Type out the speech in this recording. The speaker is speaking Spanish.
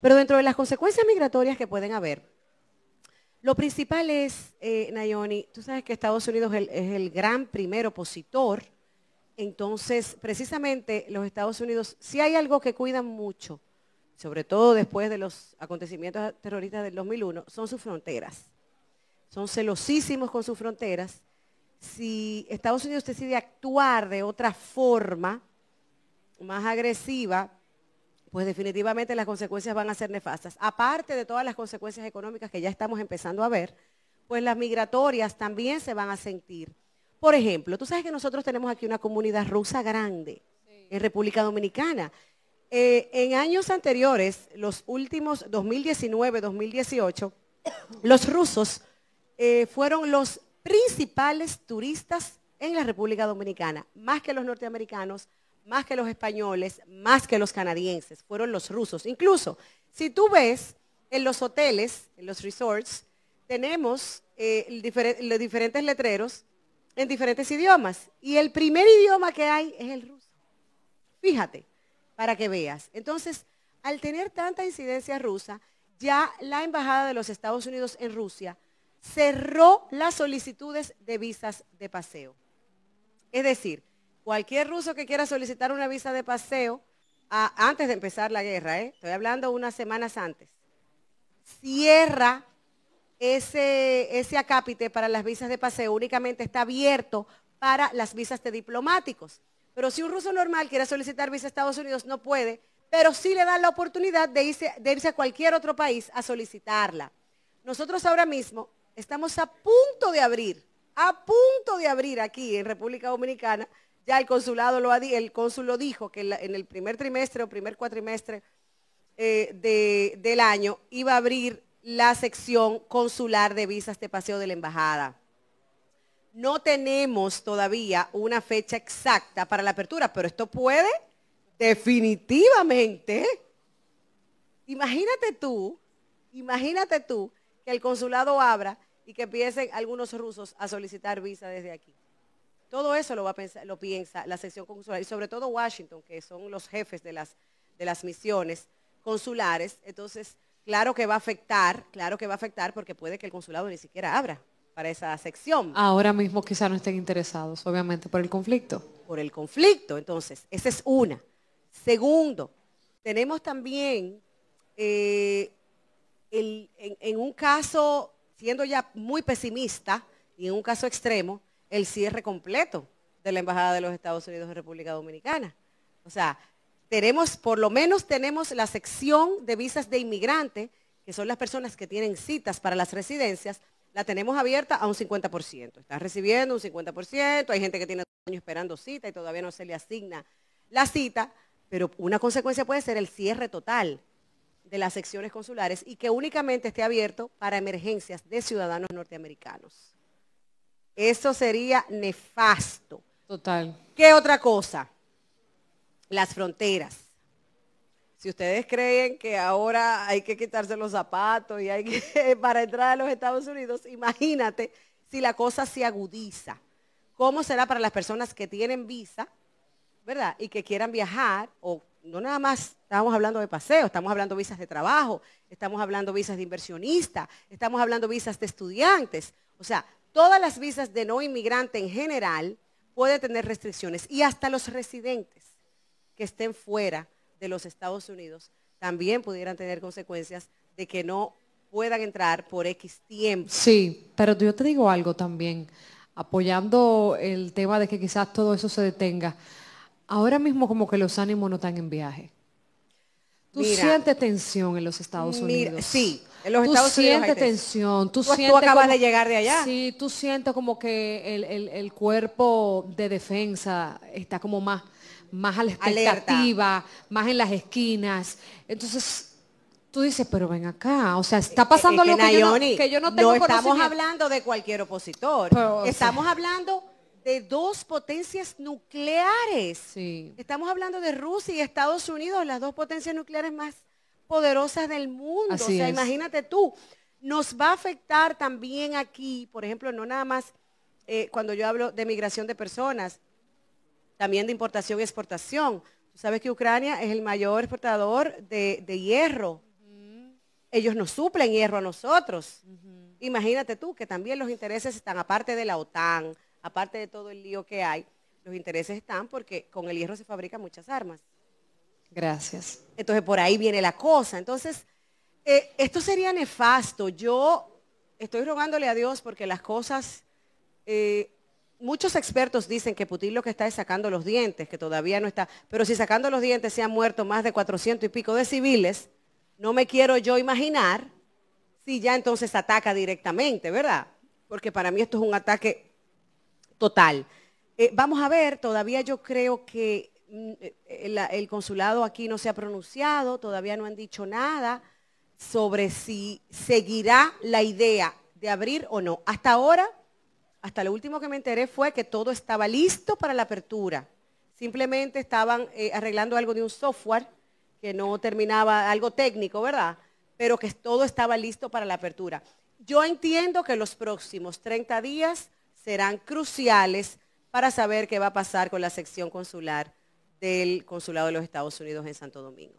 Pero dentro de las consecuencias migratorias que pueden haber, lo principal es, eh, Nayoni, tú sabes que Estados Unidos es el gran primer opositor, entonces precisamente los Estados Unidos, si hay algo que cuidan mucho, sobre todo después de los acontecimientos terroristas del 2001, son sus fronteras. Son celosísimos con sus fronteras. Si Estados Unidos decide actuar de otra forma, más agresiva, pues definitivamente las consecuencias van a ser nefastas. Aparte de todas las consecuencias económicas que ya estamos empezando a ver, pues las migratorias también se van a sentir. Por ejemplo, tú sabes que nosotros tenemos aquí una comunidad rusa grande en República Dominicana. Eh, en años anteriores, los últimos 2019, 2018, los rusos eh, fueron los principales turistas en la República Dominicana, más que los norteamericanos, más que los españoles, más que los canadienses, fueron los rusos. Incluso, si tú ves en los hoteles, en los resorts, tenemos eh, los diferentes letreros en diferentes idiomas. Y el primer idioma que hay es el ruso. Fíjate, para que veas. Entonces, al tener tanta incidencia rusa, ya la Embajada de los Estados Unidos en Rusia cerró las solicitudes de visas de paseo. Es decir, Cualquier ruso que quiera solicitar una visa de paseo antes de empezar la guerra, ¿eh? estoy hablando unas semanas antes, cierra ese, acápite para las visas de paseo, únicamente está abierto para las visas de diplomáticos. Pero si un ruso normal quiere solicitar visa a Estados Unidos, no puede, pero sí le dan la oportunidad de irse a cualquier otro país a solicitarla. Nosotros ahora mismo estamos a punto de abrir, a punto de abrir aquí en República Dominicana ya el consulado lo ha el cónsul lo dijo que en el primer trimestre o primer cuatrimestre eh, del año iba a abrir la sección consular de visas de paseo de la embajada. No tenemos todavía una fecha exacta para la apertura, pero esto puede definitivamente. Imagínate tú, imagínate tú que el consulado abra y que empiecen algunos rusos a solicitar visa desde aquí. Todo eso lo, va a pensar, lo piensa la sección consular y sobre todo Washington, que son los jefes de las, misiones consulares. Entonces, claro que va a afectar, claro que va a afectar porque puede que el consulado ni siquiera abra para esa sección. Ahora mismo quizá no estén interesados, obviamente, por el conflicto. Por el conflicto, entonces, esa es una. Segundo, tenemos también eh, en un caso, siendo ya muy pesimista y en un caso extremo, el cierre completo de la Embajada de los Estados Unidos en República Dominicana. O sea, tenemos, por lo menos tenemos la sección de visas de inmigrante, que son las personas que tienen citas para las residencias, la tenemos abierta a un 50%. Está recibiendo un 50%, hay gente que tiene años esperando cita y todavía no se le asigna la cita, pero una consecuencia puede ser el cierre total de las secciones consulares y que únicamente esté abierto para emergencias de ciudadanos norteamericanos. Eso sería nefasto. Total. ¿Qué otra cosa? Las fronteras. Si ustedes creen que ahora hay que quitarse los zapatos y hay para entrar a los Estados Unidos, imagínate si la cosa se agudiza. ¿Cómo será para las personas que tienen visa, verdad? Y que quieran viajar o no nada más estamos hablando de paseo, estamos hablando de visas de trabajo, estamos hablando de visas de inversionista, estamos hablando de visas de estudiantes. O sea, Todas las visas de no inmigrante en general pueden tener restricciones y hasta los residentes que estén fuera de los Estados Unidos también pudieran tener consecuencias de que no puedan entrar por X tiempo. Sí, pero yo te digo algo también, apoyando el tema de que quizás todo eso se detenga. Ahora mismo como que los ánimos no están en viaje. Tú sientes tensión en los Estados Unidos. Sí, tú sientes tensión, pues tú, sientes... acabas de llegar de allá. Sí, tú sientes como que el, cuerpo de defensa está como más, más a la expectativa, más en las esquinas. Entonces, tú dices, pero ven acá, o sea, está pasando lo que que, yo no, no, estamos hablando de cualquier opositor, estamos hablando de dos potencias nucleares. Sí. Estamos hablando de Rusia y Estados Unidos, las dos potencias nucleares más poderosas del mundo. o sea, imagínate tú, nos va a afectar también aquí, por ejemplo, no nada más eh, cuando yo hablo de migración de personas, también de importación y exportación. Tú sabes que Ucrania es el mayor exportador de, hierro. Ellos nos suplen hierro a nosotros. Imagínate tú que también los intereses están, aparte de la OTAN, aparte de todo el lío que hay, los intereses están porque con el hierro se fabrican muchas armas. Gracias. Entonces por ahí viene la cosa. Entonces, eh, esto sería nefasto. Yo estoy rogándole a Dios porque las cosas, eh, muchos expertos dicen que Putin lo que está es sacando los dientes, que todavía no está, pero si sacando los dientes se han muerto más de 400 y pico de civiles, no me quiero yo imaginar si ya entonces ataca directamente, ¿verdad? Porque para mí esto es un ataque total. Eh, vamos a ver, todavía yo creo que Mm, eh, eh, el, consulado aquí no se ha pronunciado, todavía no han dicho nada sobre si seguirá la idea de abrir o no. Hasta ahora, hasta lo último que me enteré fue que todo estaba listo para la apertura. Simplemente estaban eh, arreglando algo de un software que no terminaba, algo técnico, ¿verdad? Pero que todo estaba listo para la apertura. Yo entiendo que los próximos 30 días serán cruciales para saber qué va a pasar con la sección consular del Consulado de los Estados Unidos en Santo Domingo.